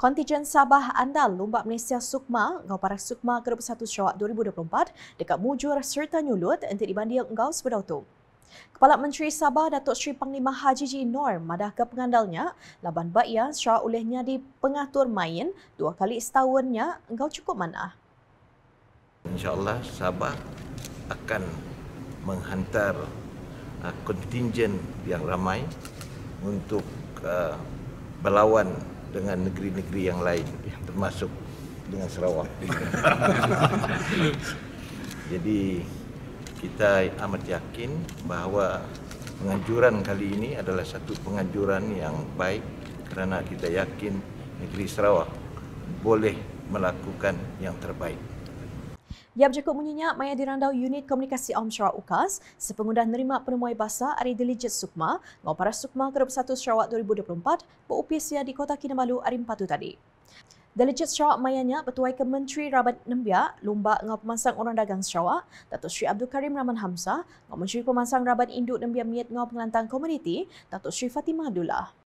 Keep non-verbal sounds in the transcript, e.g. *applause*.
Kontijen Sabah Andal lumba Malaysia Sukma Ngau Parah Sukma ke-21 Sarawak 2024 dekat Mujur serta Nyulut enti dibanding Ngau Sepedau Tu. Kepala Menteri Sabah Datuk Seri Panglima Haji J. Nor madah ke pengandalnya laban baia Sarawak olehnya di pengatur main dua kali setahunnya Ngau cukup mana? InsyaAllah Sabah akan menghantar ah, kontingen yang ramai untuk uh, berlawan dengan negeri-negeri yang lain termasuk dengan Sarawak. *laughs* Jadi kita amat yakin bahawa penganjuran kali ini adalah satu penganjuran yang baik kerana kita yakin negeri Sarawak boleh melakukan yang terbaik. Ia berjakut munyinya maya dirandau unit komunikasi Om Sarawak UKAS sepengundah nerima penemuai bahasa Ari Delijet Sukma ngau Sukma ke-21 Sarawak 2024 berupis ia di Kota Kinabalu hari Patu tadi. Delijet Sarawak mayanya bertuai ke Menteri Rabat Nembia Lumba ngau pemansang orang dagang Sarawak Datuk Sri Abdul Karim Rahman Hamzah ngau Menteri Pemansang Rabat Induk Nembia Miet ngau pengelantang komuniti Datuk Sri Fatimah Abdullah.